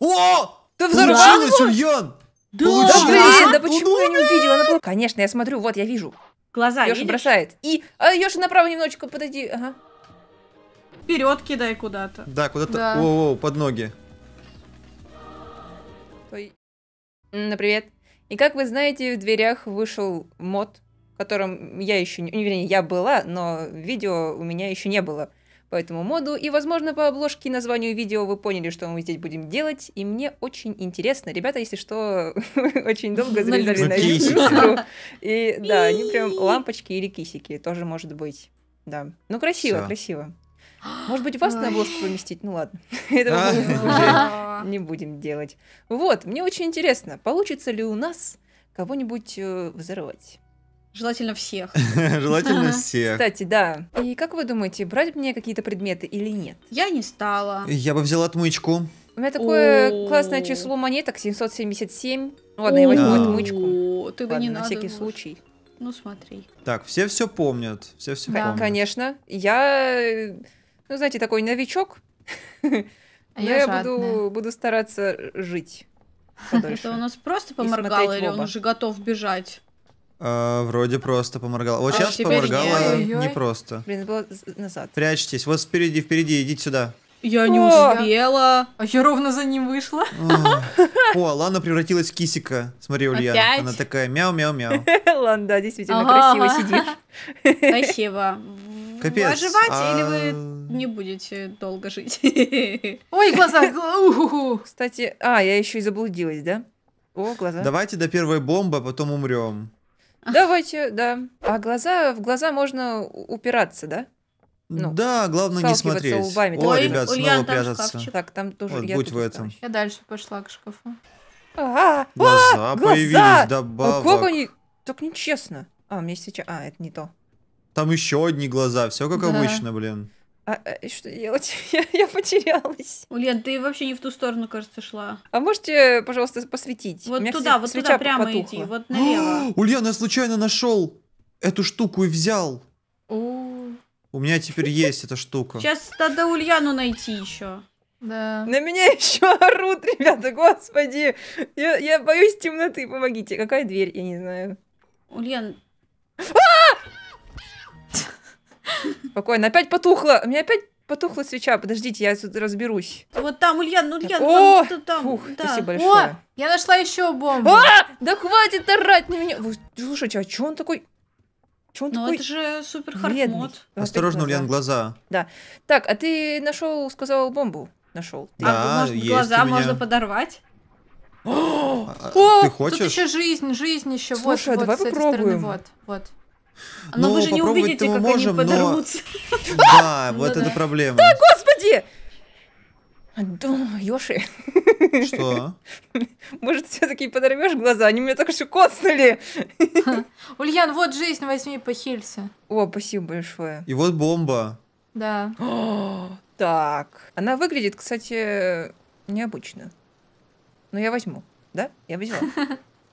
О! Ты взорвался, Получилось, Ульян! Да, да, блин, да почему Удумали. я не увидела? Ну ну, Она Конечно, я смотрю, вот я вижу. Глаза Ёша видишь? бросает. И, а, Ёша, направо немножечко подойди. Ага. Вперед кидай куда-то. Да, куда-то. Да. О, о, под ноги. Ой. привет. И как вы знаете, в дверях вышел мод, которым я еще не... Вернее, я была, но видео у меня еще не было по этому моду, и, возможно, по обложке и названию видео вы поняли, что мы здесь будем делать, и мне очень интересно. Ребята, если что, очень долго залезали на люстру. И да, они прям лампочки или кисики, тоже может быть. Да. Ну, красиво, красиво. Может быть, вас на обложку поместить? Ну ладно, этого а, уже не будем делать. Вот, мне очень интересно, получится ли у нас кого-нибудь э, взорвать? Желательно всех. Желательно всех. Кстати, да. И как вы думаете, брать мне какие-то предметы или нет? Я не стала. Я бы взяла отмычку. У меня такое классное число монеток 777. Ну ладно, я возьму отмычку. Ты бы не на всякий случай. Ну смотри. Так, все все помнят, все все помнят. Конечно, я, ну знаете, такой новичок, а но я буду буду стараться жить. Это у нас просто поморгал, или он уже готов бежать? А, вроде просто поморгала. Вот а сейчас поморгала не. просто. Блин, было назад. Прячьтесь. Вот впереди, впереди, идите сюда. Я О! не успела. А я ровно за ним вышла. О, Лана превратилась в кисика. Смотри, Ульяна. Она такая мяу-мяу-мяу. Лан, да, действительно красиво сидишь. Спасибо. Капец. Оживать а... или вы не будете долго жить? Ой, глаза. Кстати, а, я еще и заблудилась, да? О, глаза. Давайте до первой бомбы, а потом умрем. Давайте, да. А глаза, в глаза можно упираться, да? Ну, да, главное не смотреть. Лбами, О, Ой, ребят, Ульян, снова прятаться. Так, там тоже вот, я будь в этом. Я дальше пошла к шкафу. Ага. А, глаза а, появились глаза! добавок. как они? Так нечестно. А, мне сейчас... А, это не то. Там еще одни глаза, все как да. обычно, блин а, а что делать? я, я потерялась. Лен, ты вообще не в ту сторону, кажется, шла. А можете, пожалуйста, посветить? Вот туда, вот туда прямо потухла. иди, вот налево. Ульян, я случайно нашел эту штуку и взял. О. У меня теперь есть эта штука. Сейчас надо Ульяну найти еще. Да. На меня еще орут, ребята, господи. Я, я боюсь темноты, помогите. Какая дверь, я не знаю. Ульян. А! Спокойно. Опять потухло. У меня опять потухла свеча. Подождите, я тут разберусь. Вот там, Ульян, ну, Ульян, О, там, там. Фух, да. спасибо большое. О, я нашла еще бомбу. А, да хватит орать на меня. Слушайте, а че он такой... Че он ну, такой это же супер хардмод. Осторожно, Ульян, глаза. Да. Так, а ты нашел, сказал, бомбу нашел. А, да, а, может, глаза можно подорвать? А, а, О, ты хочешь? Тут еще жизнь, жизнь еще. Слушай, вот, давай вот, попробуем. вот, вот. Но, но вы ну, же не увидите, как можем, они подорвутся. Но... Да, вот это проблема. Да, господи! Ёши. Что? Может, все-таки подорвешь глаза? Они меня только что коцнули. Ульян, вот жизнь, возьми, похилься. О, спасибо большое. И вот бомба. Да. так. Она выглядит, кстати, необычно. Но я возьму. Да? Я взяла.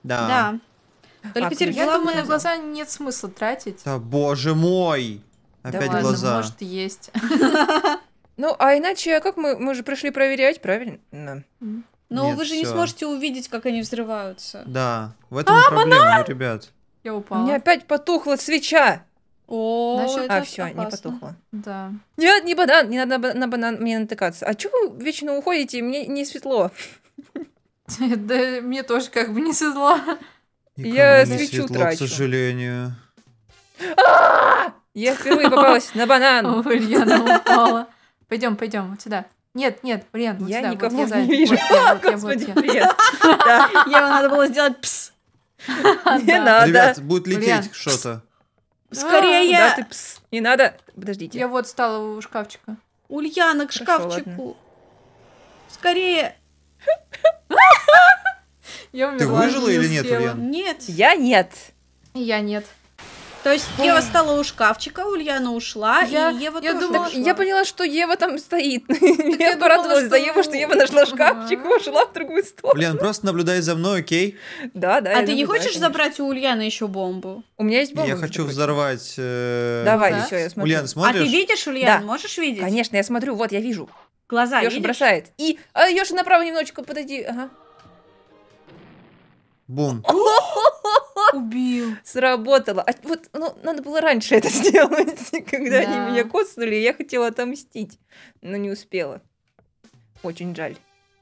Да. Да. Только а, я думаю, на глаза нет смысла тратить. Да боже мой! Опять да глаза. Может, есть. Ну, а иначе, а как мы, мы же пришли проверять, правильно? Но ну, вы же не сможете увидеть, как они взрываются. Да, в этом а, проблема, ну, ребят. Я упала. У меня опять потухла свеча. О, Значит, а все, не потухло. Да. Нет, не банан, не надо на банан мне натыкаться. А чего вы вечно уходите? Мне не светло. Да, мне тоже как бы не светло я свечу трачу. к сожалению. Я впервые попалась на банан. Ульяна упала. Пойдем, пойдем, вот сюда. Нет, нет, блин, вот я сюда, никого не вижу. Вот, я, вот, я, я. надо было сделать пс. Не надо. Ребят, будет лететь что-то. Скорее! Да, ты пс. Не надо. Подождите. Я вот стала у шкафчика. Ульяна к шкафчику. Скорее! Я умерла, Ты выжила не или нет, Ульян? Нет. Я нет. Я нет. То есть Ева стала у шкафчика, Ульяна ушла, я, и Ева я тоже думала, ушла. Я поняла, что Ева там стоит. Я порадовалась за Еву, что Ева нашла шкафчик и ушла в другую сторону. Блин, просто наблюдай за мной, окей? Да, да. А ты не хочешь забрать у Ульяны еще бомбу? У меня есть бомба. Я хочу взорвать... Э, Давай, еще я смотрю. Ульяна, смотришь? А ты видишь, Ульяна? Можешь видеть? Конечно, я смотрю, вот, я вижу. Глаза Ёша бросает. И, а, Ёша, направо немножечко, подойди. Ага. Бум. Убил. Сработало. А вот, ну, надо было раньше это сделать, когда да. они меня коснули, я хотела отомстить, но не успела. Очень жаль.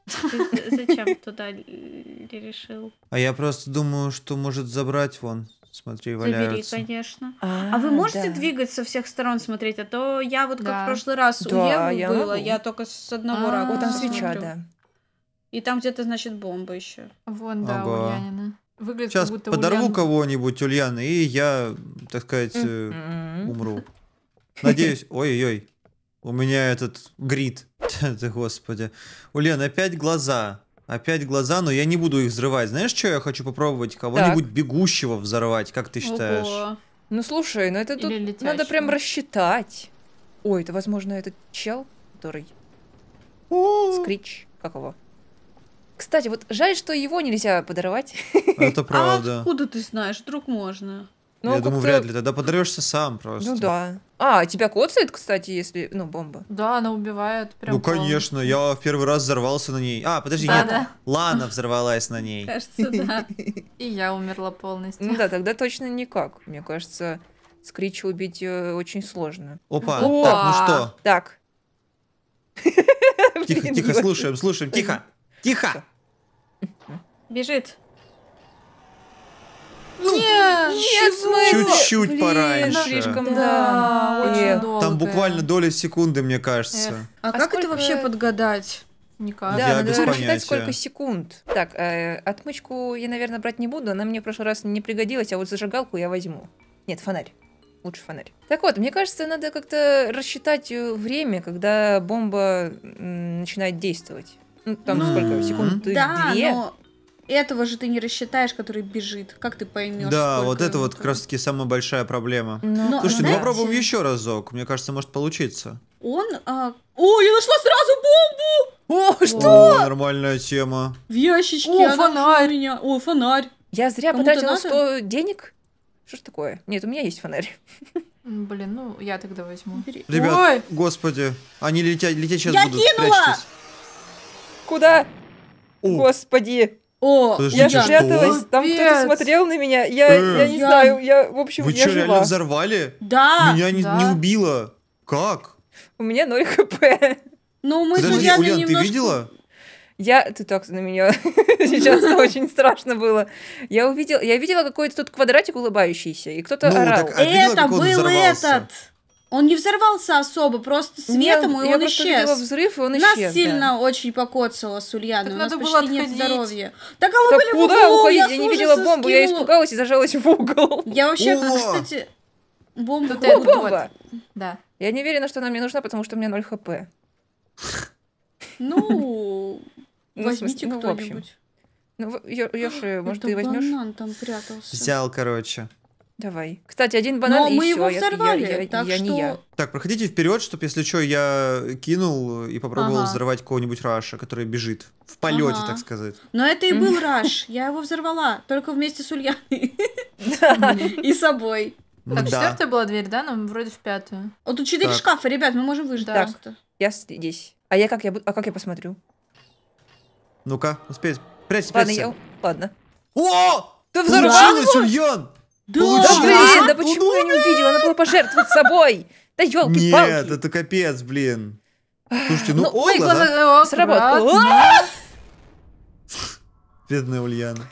Зачем туда решил? А я просто думаю, что может забрать вон. Смотри, валяются. Забери, конечно. А, а, вы можете да. двигать со всех сторон смотреть? А то я вот как в прошлый раз у Евы я было, я только с одного а, ракурса Вот там свеча, да. И там где-то, значит, бомба еще. Вон, да, ага. Ульянина. Выглядит, Сейчас как будто подорву Ульян... кого-нибудь, Ульяна, и я, так сказать, э, м-м-м. умру. Надеюсь, ой-ой-ой, у меня этот грид. Ты, господи. Ульян, опять глаза. Опять глаза, но я не буду их взрывать. Знаешь, что я хочу попробовать? Кого-нибудь бегущего взорвать, как ты считаешь? Ого. Ну слушай, ну это тут надо прям рассчитать. Ой, это, возможно, этот чел, который... Скрич, как его? Кстати, вот жаль, что его нельзя подорвать. Это правда. А откуда ты знаешь? Вдруг можно. Ну, Я думаю, вряд ли. Тогда подорвешься сам просто. Ну да. А, тебя коцает, кстати, если... Ну, бомба. Да, она убивает прям. Ну, конечно. Я в первый раз взорвался на ней. А, подожди, да, нет. Да. Лана взорвалась на ней. Кажется, да. И я умерла полностью. Ну да, тогда точно никак. Мне кажется, скрича убить э, очень сложно. Опа, так, ну что? Так. Тихо, тихо, слушаем, слушаем. Тихо, тихо. Бежит. Ну, нет, нет смысла. Чуть-чуть пораньше. Слишком, да. да очень долго. Там буквально доля секунды, мне кажется. Эх. А, а как это вообще подгадать? Никак. Да, я надо рассчитать, сколько секунд. Так, э, отмычку я, наверное, брать не буду. Она мне в прошлый раз не пригодилась, а вот зажигалку я возьму. Нет, фонарь. Лучше фонарь. Так вот, мне кажется, надо как-то рассчитать э, время, когда бомба начинает действовать. Ну, там ну, сколько? Секунд да, две? Но этого же ты не рассчитаешь, который бежит. Как ты поймешь? Да, вот это вот как раз таки самая большая проблема. Но, ну, ну, Слушайте, знаете... попробуем еще разок. Мне кажется, может получиться. Он. А... О, я нашла сразу бомбу! О, что? О, нормальная тема. В ящичке. О, фонарь. Меня. О, фонарь. Я зря потратила 100 денег? Что ж такое? Нет, у меня есть фонарь. Блин, ну я тогда возьму. Ребят, Ой! господи, они летят, летят сейчас я будут. Я кинула! Прячьтесь. Куда? О. Господи. О, Подожди, я что? спряталась, там кто-то смотрел на меня, я, э, я не я... знаю, я, в общем, Вы я что, жила. реально взорвали? Да. Меня не, да. не убило. Как? У меня 0 хп. Ну, мы Подожди, с Ульян, немножко... ты видела? Я, ты так на меня сейчас очень страшно было. Я увидел, я видела какой-то тут квадратик улыбающийся, и кто-то ну, орал. А это видела, был этот. Он не взорвался особо, просто светом, я, и я он исчез. взрыв, и он Нас исчез, сильно да. очень покоцало с Ульяной, так у нас надо почти было нет здоровья. Так а мы так были куда в углу, уходить? Я, я не видела бомбу, скину. я испугалась и зажалась в угол. Я вообще, О! кстати, бомбу... О, бомба! Да. Я не уверена, что она мне нужна, потому что у меня 0 хп. Ну, ну возьмите ну, кто-нибудь. Ну, Ёши, может, ты возьмешь? там прятался. Взял, короче. Давай. Кстати, один банан Но и мы все. его взорвали, я, я, я, так я что... не я. Так, проходите вперед, чтобы, если что, я кинул и попробовал ага. взорвать кого-нибудь Раша, который бежит. В полете, ага. так сказать. Но это и был Раш. Я его взорвала, только вместе с Ульяной. И собой. Так, четвертая была дверь, да? Нам вроде в пятую. Вот тут четыре шкафа, ребят, мы можем выжить просто. Я здесь. А я как я буду? а как я посмотрю? Ну-ка, успеть. Прячься, прячься. Ладно, я... Ладно. О! Ты взорвал Получилось, Ульян! Да, Получила? блин, да почему ну, я не увидела? Она была пожертвовать собой. Да елки-палки. Нет, это капец, блин. Слушайте, ну, ну Ой, глаза сработала. Бедная Ульяна.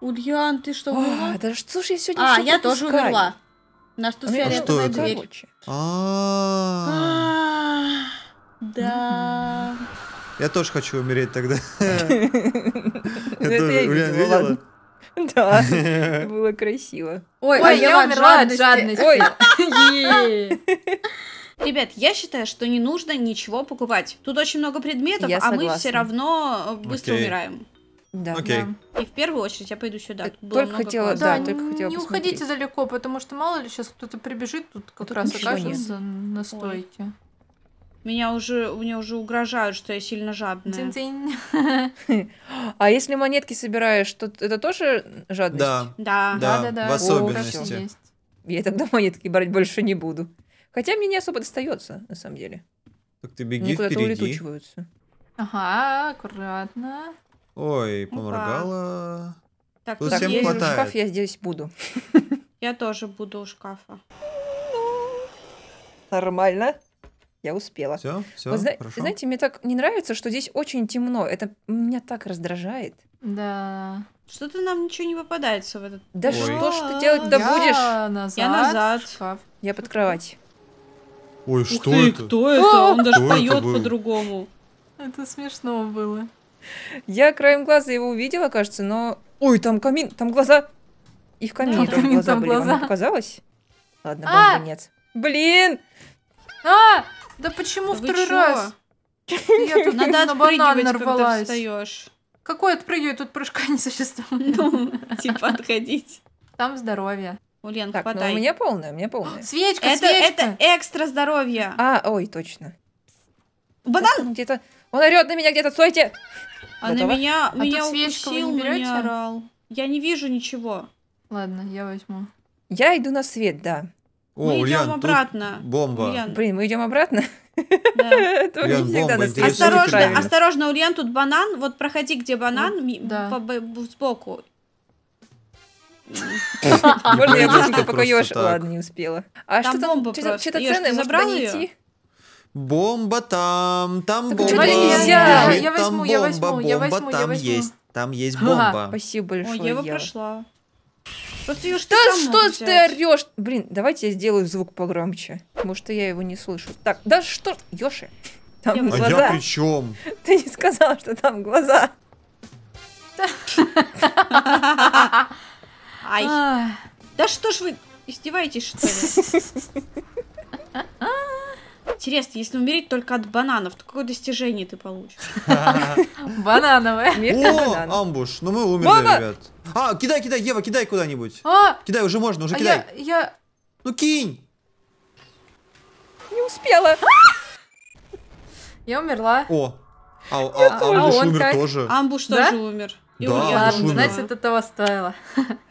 Ульян, ты что, умерла? Да что ж я сегодня А, я тоже умерла. На что а что это? дверь. А. А, да. Я тоже хочу умереть тогда. Ну, Ульян, видела? Да, было красиво. Ой, а я умерла от жадности. Ой, Ребят, я считаю, что не нужно ничего покупать. Тут очень много предметов, я а мы все равно э, быстро Окей. умираем. Да. Окей. да. И в первую очередь я пойду сюда. Э, только хотела, да, да, только хотела. Не посмотреть. уходите далеко, потому что мало ли сейчас кто-то прибежит, тут как тут раз окажется нет. на стойке. Ой. Меня уже, мне уже угрожают, что я сильно жадная. Тин А если монетки собираешь, то это тоже жадность? Да. Да, да, да. В особенности. я тогда монетки брать больше не буду. Хотя мне не особо достается, на самом деле. Так ты беги Они куда-то улетучиваются. Ага, аккуратно. Ой, поморгала. Так, Тут так, всем есть хватает. шкаф, я здесь буду. Я тоже буду у шкафа. Ну, нормально. Я успела. Все, все, вот, хорошо. Знаете, мне так не нравится, что здесь очень темно. Это меня так раздражает. Да. Что-то нам ничего не попадается в этот... Да Ой. что ж ты делать-то будешь? Назад. Я назад. Шкаф. Я под кровать. Ой, Ух что ты, это? кто а! это? Он даже поет по-другому. Это смешно было. Я краем глаза его увидела, кажется, но... Ой, там камин, там глаза. И в камине да, там камин, глаза там были. Глаза. Вам показалось? Ладно, а! нет. Блин! А! Да почему Вы второй чё? раз? Я тут Надо на банан нарвалась. встаешь. Какой отпрыгивает тут прыжка не существует. Ну, типа отходить. Там здоровье. Ульян, так, ну, хватай. Ну, у меня полное, у меня полное. Свечка, это, свечка. Это экстра здоровье. А, ой, точно. Банан! Где-то... Он орет на меня где-то, стойте! А Готово? А на меня, а меня свечка, укусил, меня орал. Я не вижу ничего. Ладно, я возьму. Я иду на свет, да. О, мы Ульян, идем обратно. Бомба. Ульян. Блин, мы идем обратно. Да. Ульян, бомба, осторожно, правильно. осторожно, Ульян, тут банан. Вот проходи, где банан, да. по, по, сбоку. Можно я быстренько покоешь? Ладно, не успела. А что там? Что-то цены, может, не идти? Бомба там, там так бомба. Я, я возьму, я возьму, я возьму, я возьму. Там есть, там есть бомба. спасибо большое. О, его прошла. Просто ее что да, что взять. ты орешь? Блин, давайте я сделаю звук погромче. Может, я его не слышу. Так, да что? Ёши. Там а я... глаза. А я при чем? Ты не сказала, что там глаза. Ай. Да что ж вы издеваетесь, что ли? Интересно, если умереть только от бананов, то какое достижение ты получишь? Банановое. О, амбуш. Ну мы умерли, ребят. А, кидай, кидай, Ева, кидай куда-нибудь. А! Кидай, уже можно, уже а кидай. Я... Ну кинь. Не успела. Я умерла. О. А, а Амбуш умер тоже. Амбуш тоже умер. И да, Ладно, умер. значит, это того стоило.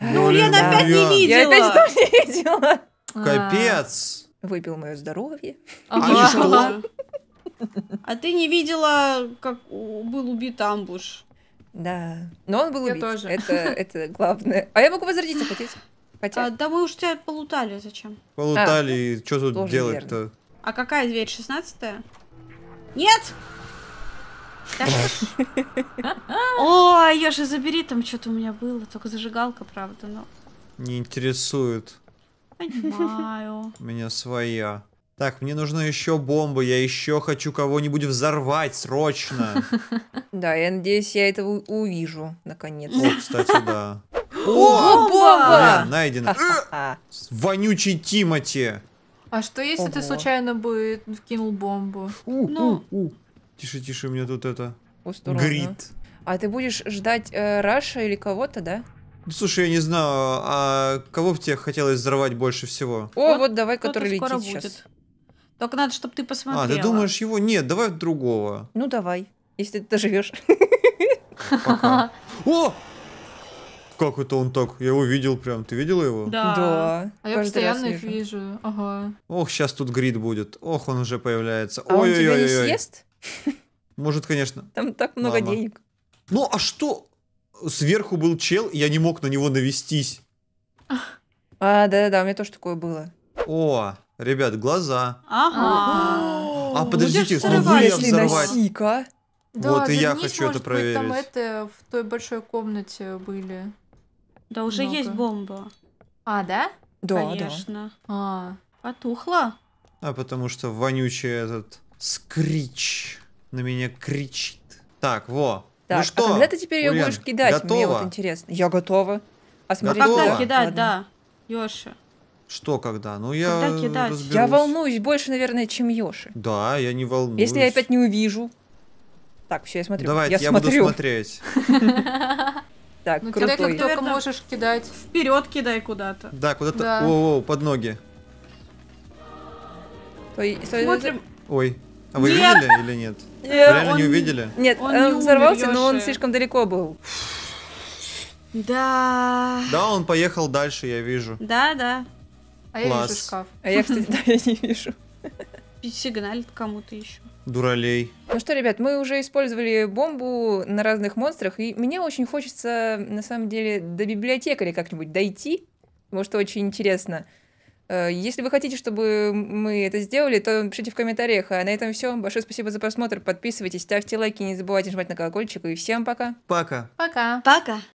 Ну, Лена опять не видела. Я опять не видела. Капец. Выпил мое здоровье. А ты не видела, как был убит амбуш? Да, но он был убит. Это, это главное. А я могу возродиться хотеть. А, да мы уж тебя полутали, а зачем? Полутали, а, что тут делать-то? А какая дверь, шестнадцатая? Нет! Ой, Ёша, забери, там что-то у меня было. Только зажигалка, правда, но... Не интересует. Понимаю. У меня своя. Так, мне нужны еще бомбы, я еще хочу кого-нибудь взорвать срочно. Да, я надеюсь, я это увижу, наконец. О, кстати, да. О, бомба! Найдено. Вонючий Тимати. А что если ты случайно бы вкинул бомбу? Ну. Тише, тише, у меня тут это... Грит. А ты будешь ждать э, Раша или кого-то, да? Ну, слушай, я не знаю, а кого бы тебе хотелось взорвать больше всего? О, вот, вот давай, который летит скоро сейчас. Только надо, чтобы ты посмотрела. А, ты думаешь его? Нет, давай другого. Ну, давай, если ты доживешь. О! Как это он так? Я его видел прям. Ты видела его? Да. да. А я постоянно их вижу. Ага. Ох, сейчас тут грид будет. Ох, он уже появляется. А Ой, он ой, тебя ой, не съест? Может, конечно. Там так много Мама. денег. Ну, а что? сверху был чел, и я не мог на него навестись. А, да-да-да, у меня тоже такое было. О, ребят, глаза. Ага. А, подождите, смогу ли я взорвать? А? Да, вот и я хочу это проверить. Быть, там это в той большой комнате были. Да, уже Много. есть бомба. А, да? Да, Конечно. Да. А, потухла? А потому что вонючий этот скрич на меня кричит. Так, во, ну так, ну что, а когда ты теперь ее будешь кидать? Готова? Мне вот интересно. Я готова. А смотри, готова? когда кидать, Ладно. да. Ёша. Что когда? Ну я когда кидать? Разберусь. Я волнуюсь больше, наверное, чем Ёши. Да, я не волнуюсь. Если я опять не увижу. Так, все, я смотрю. Давай, я, я смотрю. буду смотреть. Так, ну, крутой. Кидай, как только можешь кидать. Вперед кидай куда-то. Да, куда-то. Да. О, о, под ноги. Ой, Смотрим. Ой. А вы нет. видели или нет? нет. Э, Реально он... не увидели? Нет, он, он э, не взорвался, умер, но он слишком далеко был. Да. Да, он поехал дальше, я вижу. Да, да. А Класс. я вижу шкаф. А я, кстати, да, я не вижу. Сигналит кому-то еще. Дуралей. Ну что, ребят, мы уже использовали бомбу на разных монстрах, и мне очень хочется, на самом деле, до библиотекаря как-нибудь дойти, потому что очень интересно. Э, если вы хотите, чтобы мы это сделали, то пишите в комментариях. А на этом все. Большое спасибо за просмотр. Подписывайтесь, ставьте лайки, не забывайте нажимать на колокольчик. И всем пока. Пока. Пока. Пока.